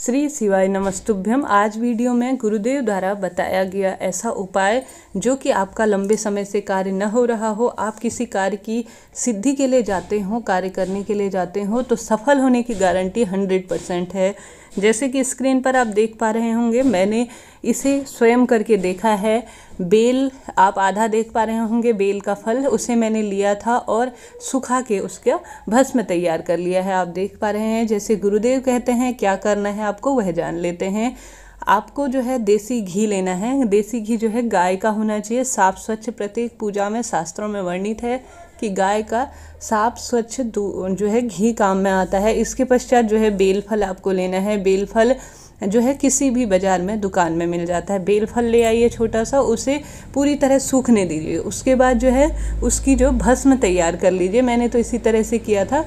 श्री शिवाय नमस्तुभ्यम आज वीडियो में गुरुदेव द्वारा बताया गया ऐसा उपाय जो कि आपका लंबे समय से कार्य न हो रहा हो आप किसी कार्य की सिद्धि के लिए जाते हो कार्य करने के लिए जाते हो तो सफल होने की गारंटी हंड्रेड परसेंट है जैसे कि स्क्रीन पर आप देख पा रहे होंगे मैंने इसे स्वयं करके देखा है बेल आप आधा देख पा रहे होंगे बेल का फल उसे मैंने लिया था और सुखा के उसका भस्म तैयार कर लिया है आप देख पा रहे हैं जैसे गुरुदेव कहते हैं क्या करना है आपको वह जान लेते हैं आपको जो है देसी घी लेना है देसी घी जो है गाय का होना चाहिए साफ स्वच्छ प्रत्येक पूजा में शास्त्रों में वर्णित है कि गाय का साफ स्वच्छ जो है घी काम में आता है इसके पश्चात जो है बेलफल आपको लेना है बेलफल जो है किसी भी बाज़ार में दुकान में मिल जाता है बेल फल ले आइए छोटा सा उसे पूरी तरह सूखने दीजिए उसके बाद जो है उसकी जो भस्म तैयार कर लीजिए मैंने तो इसी तरह से किया था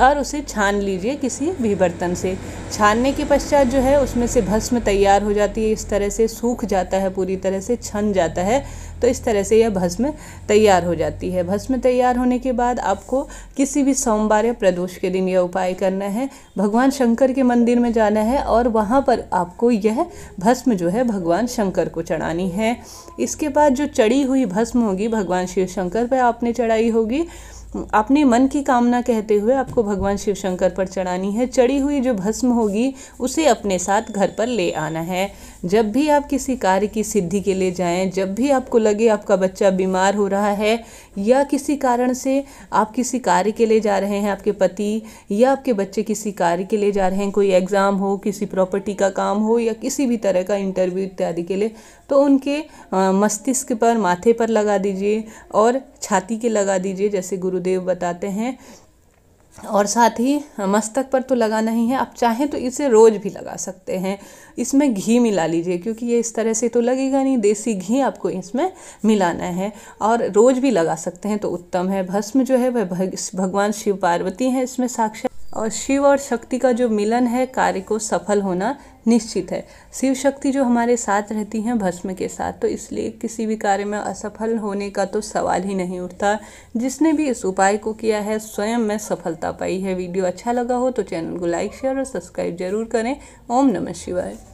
और उसे छान लीजिए किसी भी बर्तन से छानने के पश्चात जो है उसमें से भस्म तैयार हो जाती है इस तरह से सूख जाता है पूरी तरह से छन जाता है तो इस तरह से यह भस्म तैयार हो जाती है भस्म तैयार होने के बाद आपको किसी भी सोमवार या प्रदोष के दिन यह उपाय करना है भगवान शंकर के मंदिर में जाना है और वहाँ पर आपको यह भस्म जो है भगवान शंकर को चढ़ानी है इसके बाद जो चढ़ी हुई भस्म होगी भगवान शिव शंकर पर आपने चढ़ाई होगी अपने मन की कामना कहते हुए आपको भगवान शिव शंकर पर चढ़ानी है चढ़ी हुई जो भस्म होगी उसे अपने साथ घर पर ले आना है जब भी आप किसी कार्य की सिद्धि के लिए जाएं जब भी आपको लगे आपका बच्चा बीमार हो रहा है या किसी कारण से आप किसी कार्य के लिए जा रहे हैं आपके पति या आपके बच्चे किसी कार्य के लिए जा रहे हैं कोई एग्ज़ाम हो किसी प्रॉपर्टी का काम हो या किसी भी तरह का इंटरव्यू इत्यादि के लिए तो उनके मस्तिष्क पर माथे पर लगा दीजिए और छाती के लगा दीजिए जैसे गुरुदेव बताते हैं और साथ ही मस्तक पर तो लगाना ही है आप चाहें तो इसे रोज़ भी लगा सकते हैं इसमें घी मिला लीजिए क्योंकि ये इस तरह से तो लगेगा नहीं देसी घी आपको इसमें मिलाना है और रोज़ भी लगा सकते हैं तो उत्तम है भस्म जो है वह भगवान शिव पार्वती हैं इसमें साक्षात और शिव और शक्ति का जो मिलन है कार्य को सफल होना निश्चित है शिव शक्ति जो हमारे साथ रहती हैं भस्म के साथ तो इसलिए किसी भी कार्य में असफल होने का तो सवाल ही नहीं उठता जिसने भी इस उपाय को किया है स्वयं में सफलता पाई है वीडियो अच्छा लगा हो तो चैनल को लाइक शेयर और सब्सक्राइब जरूर करें ओम नमः शिवाय